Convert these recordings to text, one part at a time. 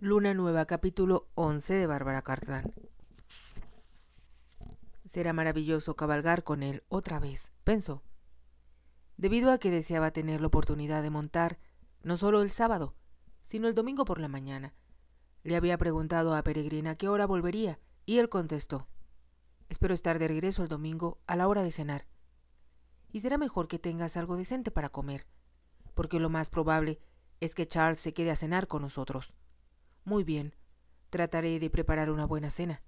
Luna Nueva, capítulo 11 de Bárbara CARTLAND Será maravilloso cabalgar con él otra vez, pensó. Debido a que deseaba tener la oportunidad de montar, no solo el sábado, sino el domingo por la mañana, le había preguntado a Peregrina qué hora volvería, y él contestó, Espero estar de regreso el domingo a la hora de cenar. Y será mejor que tengas algo decente para comer, porque lo más probable es que Charles se quede a cenar con nosotros. Muy bien. Trataré de preparar una buena cena.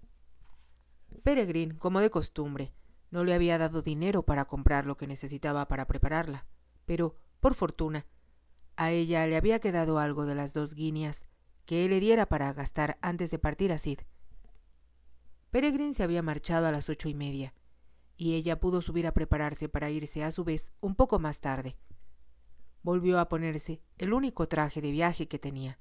Peregrine, como de costumbre, no le había dado dinero para comprar lo que necesitaba para prepararla, pero, por fortuna, a ella le había quedado algo de las dos guineas que él le diera para gastar antes de partir a Sid. Peregrine se había marchado a las ocho y media, y ella pudo subir a prepararse para irse a su vez un poco más tarde. Volvió a ponerse el único traje de viaje que tenía,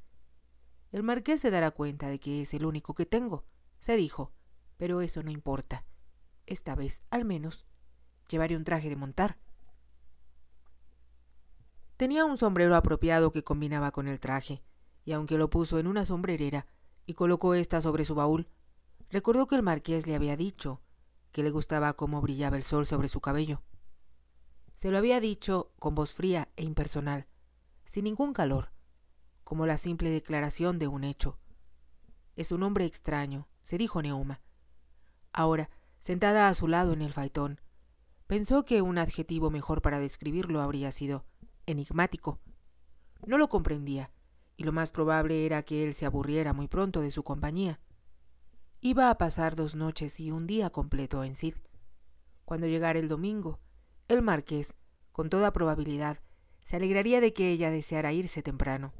el marqués se dará cuenta de que es el único que tengo, se dijo, pero eso no importa. Esta vez, al menos, llevaré un traje de montar. Tenía un sombrero apropiado que combinaba con el traje, y aunque lo puso en una sombrerera y colocó esta sobre su baúl, recordó que el marqués le había dicho que le gustaba cómo brillaba el sol sobre su cabello. Se lo había dicho con voz fría e impersonal, sin ningún calor, como la simple declaración de un hecho. Es un hombre extraño, se dijo Neuma. Ahora, sentada a su lado en el faitón, pensó que un adjetivo mejor para describirlo habría sido enigmático. No lo comprendía, y lo más probable era que él se aburriera muy pronto de su compañía. Iba a pasar dos noches y un día completo en Cid. Cuando llegara el domingo, el marqués, con toda probabilidad, se alegraría de que ella deseara irse temprano.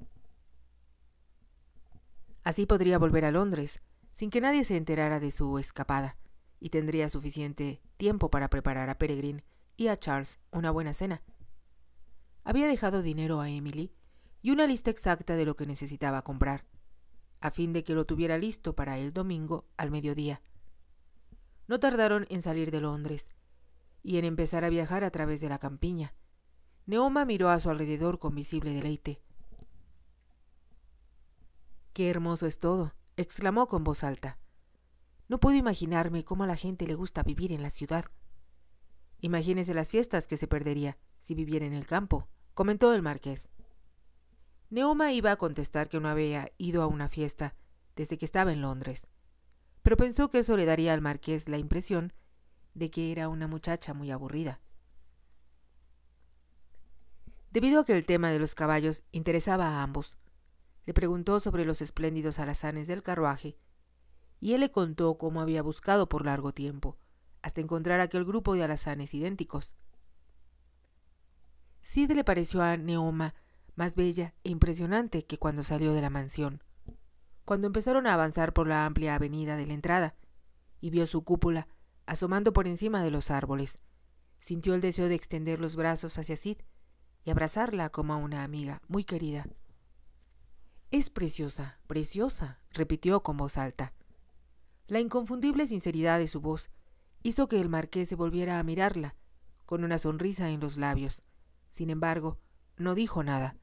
Así podría volver a Londres, sin que nadie se enterara de su escapada, y tendría suficiente tiempo para preparar a Peregrine y a Charles una buena cena. Había dejado dinero a Emily y una lista exacta de lo que necesitaba comprar, a fin de que lo tuviera listo para el domingo al mediodía. No tardaron en salir de Londres y en empezar a viajar a través de la campiña. Neoma miró a su alrededor con visible deleite. Qué hermoso es todo, exclamó con voz alta. No puedo imaginarme cómo a la gente le gusta vivir en la ciudad. Imagínese las fiestas que se perdería si viviera en el campo, comentó el marqués. Neoma iba a contestar que no había ido a una fiesta desde que estaba en Londres, pero pensó que eso le daría al marqués la impresión de que era una muchacha muy aburrida. Debido a que el tema de los caballos interesaba a ambos, le preguntó sobre los espléndidos alazanes del carruaje, y él le contó cómo había buscado por largo tiempo, hasta encontrar aquel grupo de alazanes idénticos. Sid le pareció a Neoma más bella e impresionante que cuando salió de la mansión, cuando empezaron a avanzar por la amplia avenida de la entrada, y vio su cúpula asomando por encima de los árboles. Sintió el deseo de extender los brazos hacia Sid y abrazarla como a una amiga muy querida. Es preciosa, preciosa, repitió con voz alta. La inconfundible sinceridad de su voz hizo que el marqués se volviera a mirarla, con una sonrisa en los labios. Sin embargo, no dijo nada.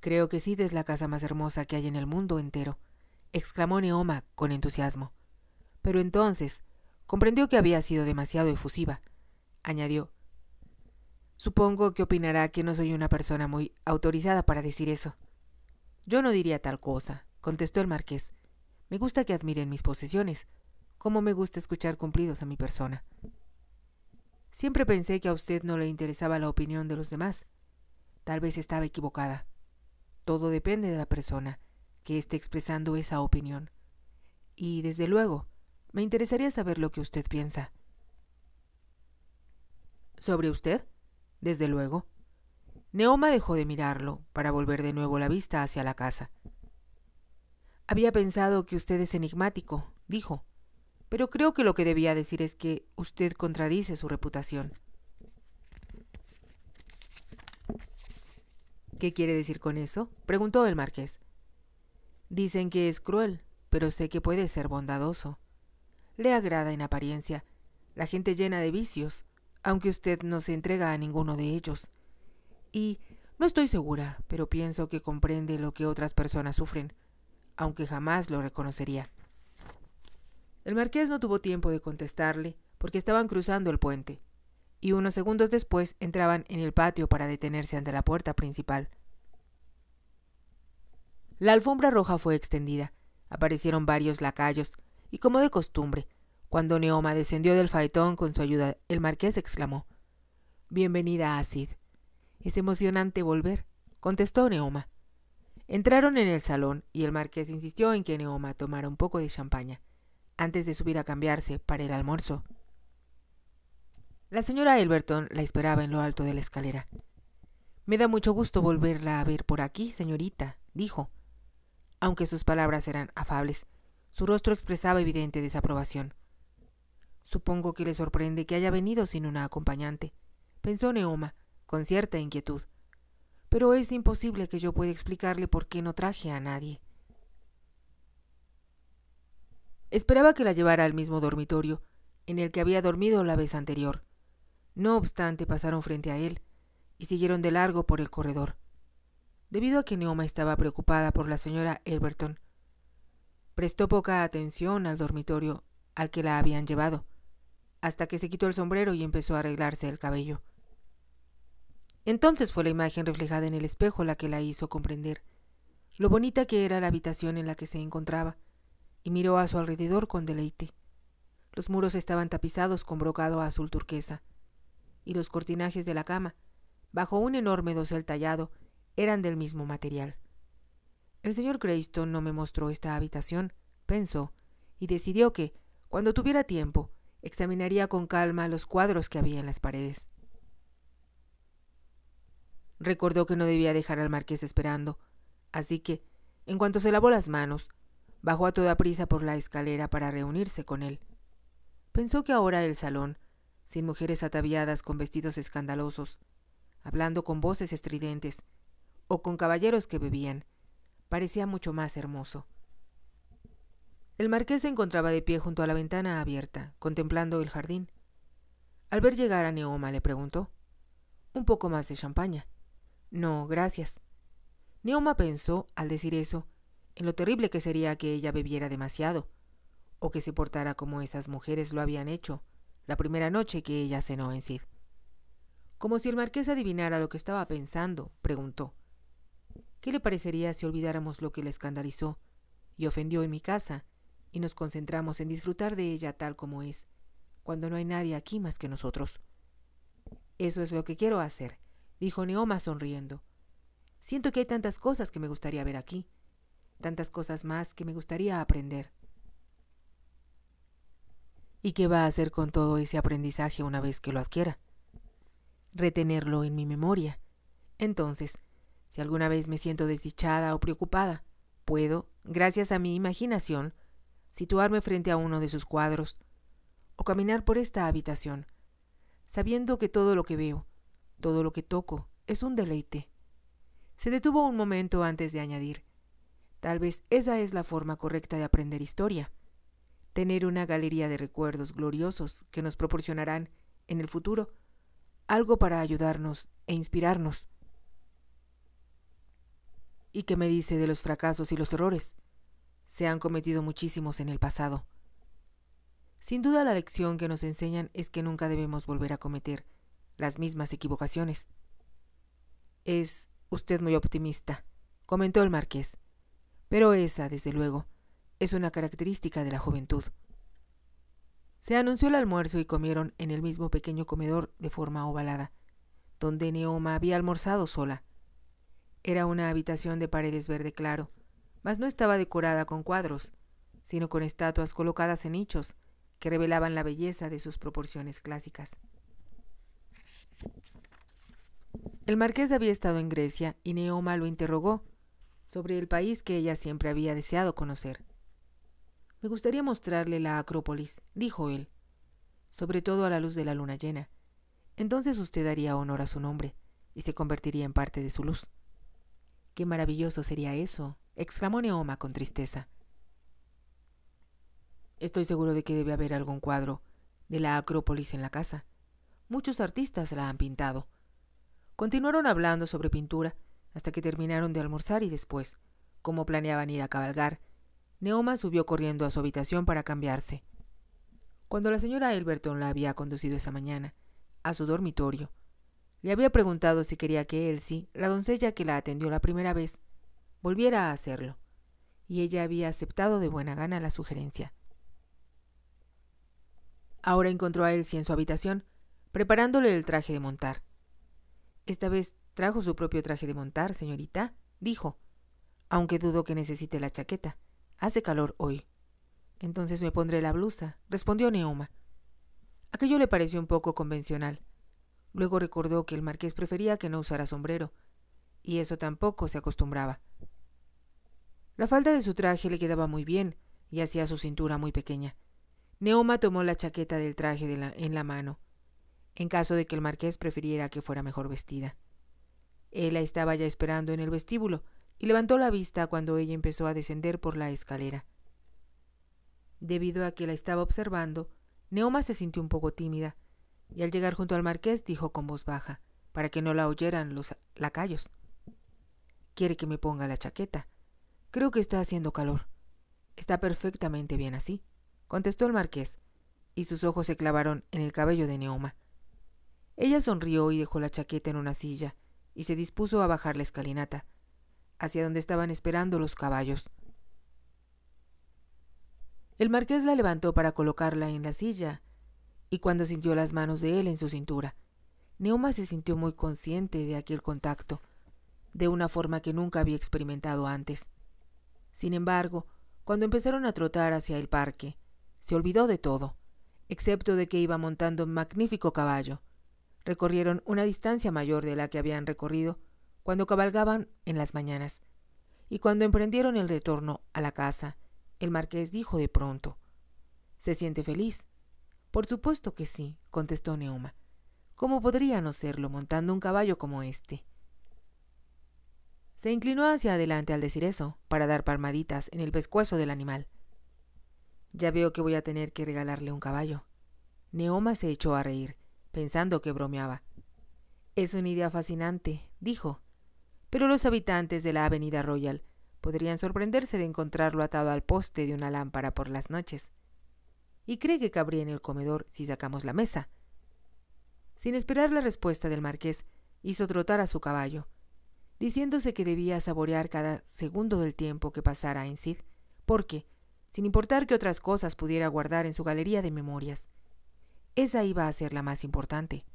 Creo que Sid es la casa más hermosa que hay en el mundo entero, exclamó Neoma con entusiasmo. Pero entonces comprendió que había sido demasiado efusiva. Añadió, Supongo que opinará que no soy una persona muy autorizada para decir eso. Yo no diría tal cosa, contestó el marqués. Me gusta que admiren mis posesiones, como me gusta escuchar cumplidos a mi persona. Siempre pensé que a usted no le interesaba la opinión de los demás. Tal vez estaba equivocada. Todo depende de la persona que esté expresando esa opinión. Y, desde luego, me interesaría saber lo que usted piensa. ¿Sobre usted? desde luego. Neoma dejó de mirarlo para volver de nuevo la vista hacia la casa. Había pensado que usted es enigmático, dijo, pero creo que lo que debía decir es que usted contradice su reputación. ¿Qué quiere decir con eso? preguntó el marqués. Dicen que es cruel, pero sé que puede ser bondadoso. Le agrada en apariencia, la gente llena de vicios, aunque usted no se entrega a ninguno de ellos. Y no estoy segura, pero pienso que comprende lo que otras personas sufren, aunque jamás lo reconocería. El marqués no tuvo tiempo de contestarle, porque estaban cruzando el puente, y unos segundos después entraban en el patio para detenerse ante la puerta principal. La alfombra roja fue extendida, aparecieron varios lacayos, y como de costumbre, cuando Neoma descendió del faetón con su ayuda, el marqués exclamó Bienvenida, Acid". Es emocionante volver, contestó Neoma. Entraron en el salón y el marqués insistió en que Neoma tomara un poco de champaña antes de subir a cambiarse para el almuerzo. La señora Elberton la esperaba en lo alto de la escalera. Me da mucho gusto volverla a ver por aquí, señorita, dijo. Aunque sus palabras eran afables, su rostro expresaba evidente desaprobación. Supongo que le sorprende que haya venido sin una acompañante, pensó Neoma, con cierta inquietud. Pero es imposible que yo pueda explicarle por qué no traje a nadie. Esperaba que la llevara al mismo dormitorio, en el que había dormido la vez anterior. No obstante, pasaron frente a él y siguieron de largo por el corredor. Debido a que Neoma estaba preocupada por la señora Elberton, prestó poca atención al dormitorio al que la habían llevado, hasta que se quitó el sombrero y empezó a arreglarse el cabello. Entonces fue la imagen reflejada en el espejo la que la hizo comprender lo bonita que era la habitación en la que se encontraba, y miró a su alrededor con deleite. Los muros estaban tapizados con brocado azul turquesa, y los cortinajes de la cama, bajo un enorme dosel tallado, eran del mismo material. El señor Greyston no me mostró esta habitación, pensó, y decidió que, cuando tuviera tiempo, examinaría con calma los cuadros que había en las paredes. Recordó que no debía dejar al marqués esperando, así que, en cuanto se lavó las manos, bajó a toda prisa por la escalera para reunirse con él. Pensó que ahora el salón, sin mujeres ataviadas con vestidos escandalosos, hablando con voces estridentes, o con caballeros que bebían, parecía mucho más hermoso. El marqués se encontraba de pie junto a la ventana abierta, contemplando el jardín. Al ver llegar a Neoma le preguntó Un poco más de champaña. No, gracias. Neoma pensó, al decir eso, en lo terrible que sería que ella bebiera demasiado, o que se portara como esas mujeres lo habían hecho la primera noche que ella cenó en Cid. Como si el marqués adivinara lo que estaba pensando, preguntó ¿Qué le parecería si olvidáramos lo que le escandalizó y ofendió en mi casa y nos concentramos en disfrutar de ella tal como es, cuando no hay nadie aquí más que nosotros. Eso es lo que quiero hacer, dijo Neoma sonriendo. Siento que hay tantas cosas que me gustaría ver aquí, tantas cosas más que me gustaría aprender. ¿Y qué va a hacer con todo ese aprendizaje una vez que lo adquiera? Retenerlo en mi memoria. Entonces, si alguna vez me siento desdichada o preocupada, puedo, gracias a mi imaginación, situarme frente a uno de sus cuadros, o caminar por esta habitación, sabiendo que todo lo que veo, todo lo que toco, es un deleite. Se detuvo un momento antes de añadir, tal vez esa es la forma correcta de aprender historia, tener una galería de recuerdos gloriosos que nos proporcionarán, en el futuro, algo para ayudarnos e inspirarnos. ¿Y qué me dice de los fracasos y los errores? se han cometido muchísimos en el pasado. Sin duda la lección que nos enseñan es que nunca debemos volver a cometer las mismas equivocaciones. Es usted muy optimista, comentó el marqués, pero esa, desde luego, es una característica de la juventud. Se anunció el almuerzo y comieron en el mismo pequeño comedor de forma ovalada, donde Neoma había almorzado sola. Era una habitación de paredes verde claro, mas no estaba decorada con cuadros, sino con estatuas colocadas en nichos que revelaban la belleza de sus proporciones clásicas. El marqués había estado en Grecia y Neoma lo interrogó sobre el país que ella siempre había deseado conocer. Me gustaría mostrarle la Acrópolis, dijo él, sobre todo a la luz de la luna llena. Entonces usted daría honor a su nombre y se convertiría en parte de su luz. Qué maravilloso sería eso, exclamó Neoma con tristeza. Estoy seguro de que debe haber algún cuadro de la Acrópolis en la casa. Muchos artistas la han pintado. Continuaron hablando sobre pintura hasta que terminaron de almorzar y después, como planeaban ir a cabalgar, Neoma subió corriendo a su habitación para cambiarse. Cuando la señora Elberton la había conducido esa mañana a su dormitorio, le había preguntado si quería que Elsie, la doncella que la atendió la primera vez, volviera a hacerlo, y ella había aceptado de buena gana la sugerencia. Ahora encontró a Elsie en su habitación, preparándole el traje de montar. Esta vez trajo su propio traje de montar, señorita, dijo, aunque dudo que necesite la chaqueta. Hace calor hoy. Entonces me pondré la blusa, respondió neuma Aquello le pareció un poco convencional. Luego recordó que el marqués prefería que no usara sombrero, y eso tampoco se acostumbraba. La falda de su traje le quedaba muy bien y hacía su cintura muy pequeña. Neoma tomó la chaqueta del traje en la mano, en caso de que el marqués prefiriera que fuera mejor vestida. Él la estaba ya esperando en el vestíbulo y levantó la vista cuando ella empezó a descender por la escalera. Debido a que la estaba observando, Neoma se sintió un poco tímida, y al llegar junto al marqués dijo con voz baja, para que no la oyeran los lacayos. Quiere que me ponga la chaqueta. Creo que está haciendo calor. Está perfectamente bien así, contestó el marqués, y sus ojos se clavaron en el cabello de Neoma. Ella sonrió y dejó la chaqueta en una silla, y se dispuso a bajar la escalinata, hacia donde estaban esperando los caballos. El marqués la levantó para colocarla en la silla, y cuando sintió las manos de él en su cintura, Neoma se sintió muy consciente de aquel contacto, de una forma que nunca había experimentado antes. Sin embargo, cuando empezaron a trotar hacia el parque, se olvidó de todo, excepto de que iba montando un magnífico caballo. Recorrieron una distancia mayor de la que habían recorrido cuando cabalgaban en las mañanas. Y cuando emprendieron el retorno a la casa, el marqués dijo de pronto, ¿Se siente feliz? Por supuesto que sí, contestó Neoma. ¿Cómo podría no serlo montando un caballo como este? Se inclinó hacia adelante al decir eso, para dar palmaditas en el pescuezo del animal. Ya veo que voy a tener que regalarle un caballo. Neoma se echó a reír, pensando que bromeaba. Es una idea fascinante, dijo, pero los habitantes de la Avenida Royal podrían sorprenderse de encontrarlo atado al poste de una lámpara por las noches. Y cree que cabría en el comedor si sacamos la mesa. Sin esperar la respuesta del marqués, hizo trotar a su caballo, diciéndose que debía saborear cada segundo del tiempo que pasara en Sid, porque, sin importar qué otras cosas pudiera guardar en su galería de memorias, esa iba a ser la más importante.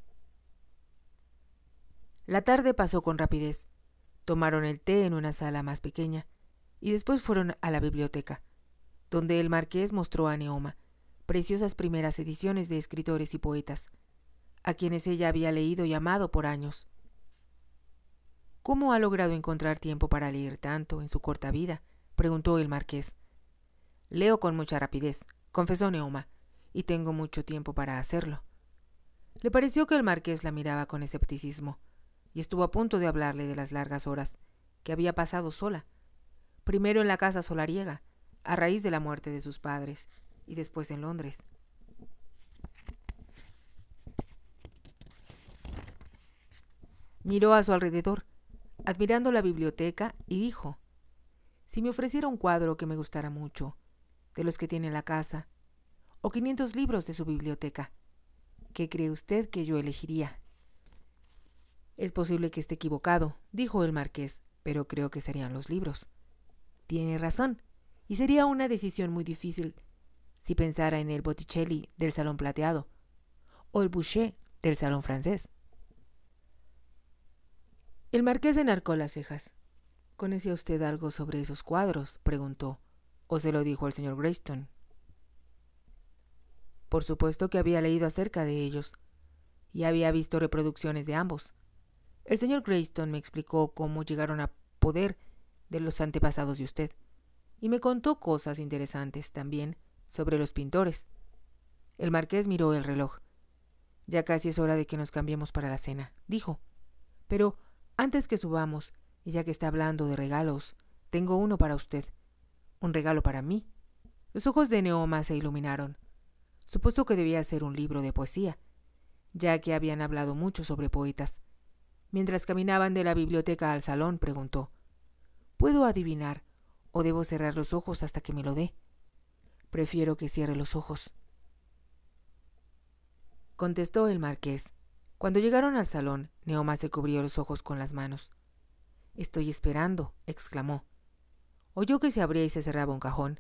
La tarde pasó con rapidez. Tomaron el té en una sala más pequeña y después fueron a la biblioteca, donde el marqués mostró a Neoma preciosas primeras ediciones de escritores y poetas, a quienes ella había leído y amado por años. ¿Cómo ha logrado encontrar tiempo para leer tanto en su corta vida? preguntó el marqués. Leo con mucha rapidez, confesó Neoma, y tengo mucho tiempo para hacerlo. Le pareció que el marqués la miraba con escepticismo, y estuvo a punto de hablarle de las largas horas que había pasado sola, primero en la casa solariega, a raíz de la muerte de sus padres, y después en Londres. Miró a su alrededor admirando la biblioteca, y dijo, Si me ofreciera un cuadro que me gustara mucho, de los que tiene la casa, o 500 libros de su biblioteca, ¿qué cree usted que yo elegiría? Es posible que esté equivocado, dijo el marqués, pero creo que serían los libros. Tiene razón, y sería una decisión muy difícil si pensara en el Botticelli del Salón Plateado, o el Boucher del Salón Francés. El marqués enarcó las cejas. ¿Conocía usted algo sobre esos cuadros? preguntó. ¿O se lo dijo al señor Greyston? Por supuesto que había leído acerca de ellos, y había visto reproducciones de ambos. El señor Greyston me explicó cómo llegaron a poder de los antepasados de usted, y me contó cosas interesantes también sobre los pintores. El marqués miró el reloj. Ya casi es hora de que nos cambiemos para la cena, dijo. Pero antes que subamos, y ya que está hablando de regalos, tengo uno para usted. Un regalo para mí. Los ojos de Neoma se iluminaron. Supuso que debía ser un libro de poesía, ya que habían hablado mucho sobre poetas. Mientras caminaban de la biblioteca al salón, preguntó, ¿Puedo adivinar o debo cerrar los ojos hasta que me lo dé? Prefiero que cierre los ojos. Contestó el marqués. Cuando llegaron al salón, Neoma se cubrió los ojos con las manos. Estoy esperando, exclamó. Oyó que se abría y se cerraba un cajón,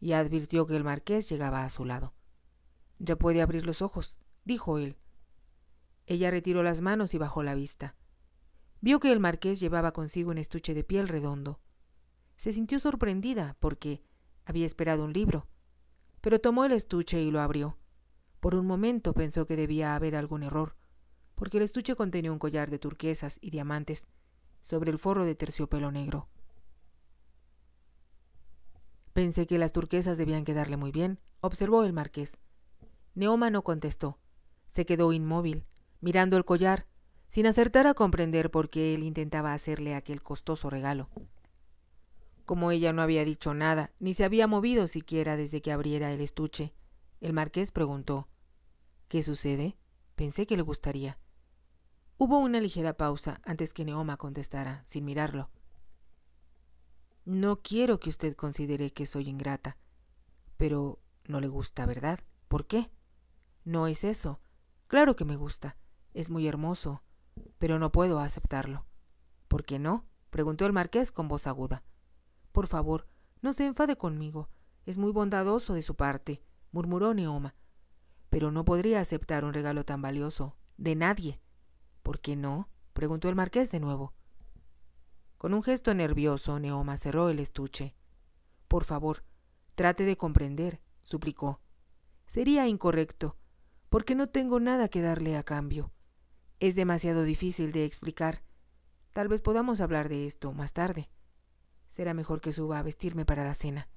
y advirtió que el marqués llegaba a su lado. Ya puede abrir los ojos, dijo él. Ella retiró las manos y bajó la vista. Vio que el marqués llevaba consigo un estuche de piel redondo. Se sintió sorprendida porque había esperado un libro, pero tomó el estuche y lo abrió. Por un momento pensó que debía haber algún error, porque el estuche contenía un collar de turquesas y diamantes sobre el forro de terciopelo negro. Pensé que las turquesas debían quedarle muy bien, observó el marqués. Neoma no contestó. Se quedó inmóvil, mirando el collar, sin acertar a comprender por qué él intentaba hacerle aquel costoso regalo. Como ella no había dicho nada, ni se había movido siquiera desde que abriera el estuche, el marqués preguntó ¿Qué sucede? Pensé que le gustaría. Hubo una ligera pausa antes que Neoma contestara, sin mirarlo. No quiero que usted considere que soy ingrata, pero no le gusta, ¿verdad? ¿Por qué? No es eso. Claro que me gusta. Es muy hermoso, pero no puedo aceptarlo. ¿Por qué no? preguntó el marqués con voz aguda. Por favor, no se enfade conmigo. Es muy bondadoso de su parte, murmuró Neoma. Pero no podría aceptar un regalo tan valioso. De nadie. ¿Por qué no? preguntó el marqués de nuevo. Con un gesto nervioso, Neoma cerró el estuche. Por favor, trate de comprender, suplicó. Sería incorrecto, porque no tengo nada que darle a cambio. Es demasiado difícil de explicar. Tal vez podamos hablar de esto más tarde. Será mejor que suba a vestirme para la cena.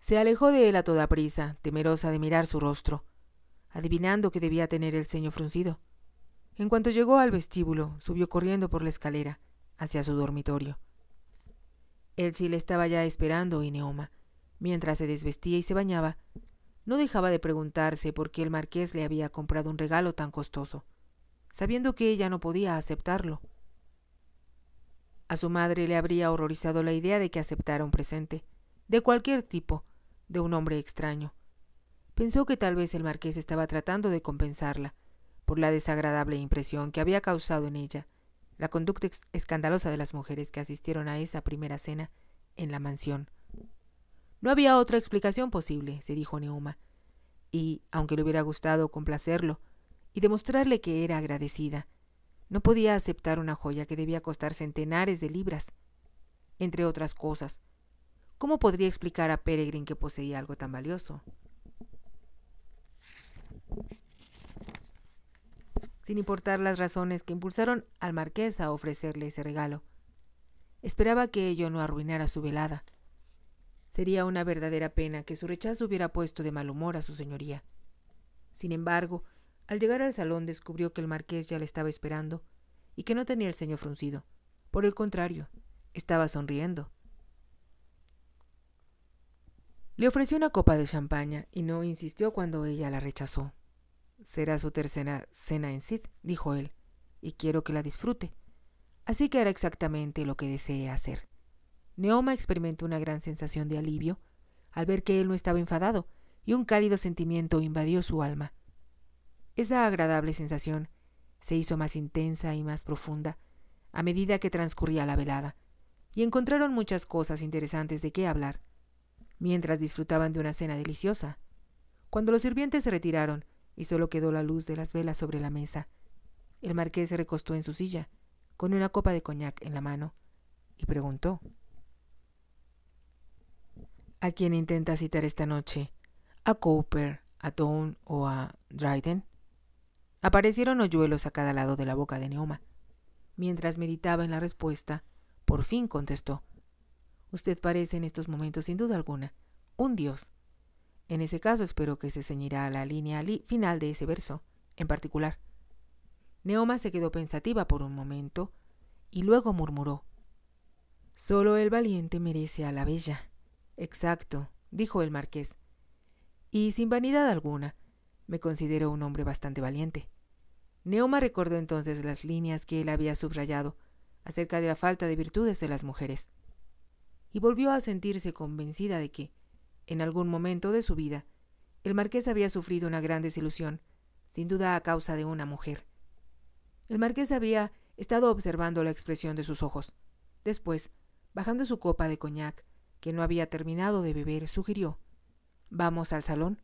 Se alejó de él a toda prisa, temerosa de mirar su rostro adivinando que debía tener el ceño fruncido. En cuanto llegó al vestíbulo, subió corriendo por la escalera, hacia su dormitorio. sí le estaba ya esperando y Neoma, mientras se desvestía y se bañaba, no dejaba de preguntarse por qué el marqués le había comprado un regalo tan costoso, sabiendo que ella no podía aceptarlo. A su madre le habría horrorizado la idea de que aceptara un presente, de cualquier tipo, de un hombre extraño, Pensó que tal vez el marqués estaba tratando de compensarla por la desagradable impresión que había causado en ella la conducta escandalosa de las mujeres que asistieron a esa primera cena en la mansión. No había otra explicación posible, se dijo Neuma, y, aunque le hubiera gustado complacerlo y demostrarle que era agradecida, no podía aceptar una joya que debía costar centenares de libras, entre otras cosas. ¿Cómo podría explicar a Peregrine que poseía algo tan valioso? sin importar las razones que impulsaron al marqués a ofrecerle ese regalo. Esperaba que ello no arruinara su velada. Sería una verdadera pena que su rechazo hubiera puesto de mal humor a su señoría. Sin embargo, al llegar al salón descubrió que el marqués ya le estaba esperando y que no tenía el ceño fruncido. Por el contrario, estaba sonriendo. Le ofreció una copa de champaña y no insistió cuando ella la rechazó. Será su tercera cena en Sid, dijo él, y quiero que la disfrute. Así que hará exactamente lo que desee hacer. Neoma experimentó una gran sensación de alivio al ver que él no estaba enfadado, y un cálido sentimiento invadió su alma. Esa agradable sensación se hizo más intensa y más profunda a medida que transcurría la velada, y encontraron muchas cosas interesantes de qué hablar, mientras disfrutaban de una cena deliciosa. Cuando los sirvientes se retiraron, y solo quedó la luz de las velas sobre la mesa. El marqués se recostó en su silla, con una copa de coñac en la mano, y preguntó. ¿A quién intenta citar esta noche? ¿A Cooper, a Tone o a Dryden? Aparecieron hoyuelos a cada lado de la boca de Neoma. Mientras meditaba en la respuesta, por fin contestó. Usted parece en estos momentos, sin duda alguna, un dios. En ese caso espero que se ceñirá la línea final de ese verso, en particular. Neoma se quedó pensativa por un momento y luego murmuró. Solo el valiente merece a la bella. Exacto, dijo el marqués. Y sin vanidad alguna, me considero un hombre bastante valiente. Neoma recordó entonces las líneas que él había subrayado acerca de la falta de virtudes de las mujeres, y volvió a sentirse convencida de que, en algún momento de su vida, el marqués había sufrido una gran desilusión, sin duda a causa de una mujer. El marqués había estado observando la expresión de sus ojos. Después, bajando su copa de coñac, que no había terminado de beber, sugirió Vamos al salón.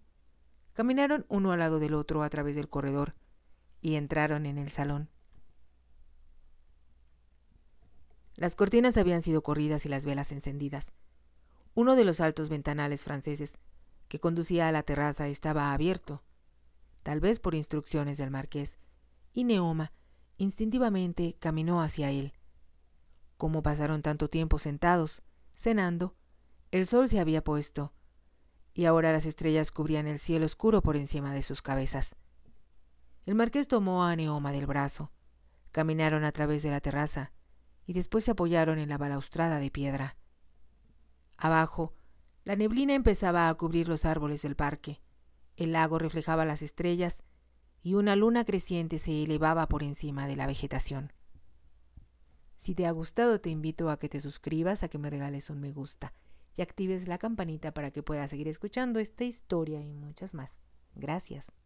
Caminaron uno al lado del otro a través del corredor y entraron en el salón. Las cortinas habían sido corridas y las velas encendidas. Uno de los altos ventanales franceses que conducía a la terraza estaba abierto, tal vez por instrucciones del marqués, y Neoma instintivamente caminó hacia él. Como pasaron tanto tiempo sentados, cenando, el sol se había puesto, y ahora las estrellas cubrían el cielo oscuro por encima de sus cabezas. El marqués tomó a Neoma del brazo, caminaron a través de la terraza, y después se apoyaron en la balaustrada de piedra. Abajo, la neblina empezaba a cubrir los árboles del parque. El lago reflejaba las estrellas y una luna creciente se elevaba por encima de la vegetación. Si te ha gustado, te invito a que te suscribas, a que me regales un me gusta y actives la campanita para que puedas seguir escuchando esta historia y muchas más. Gracias.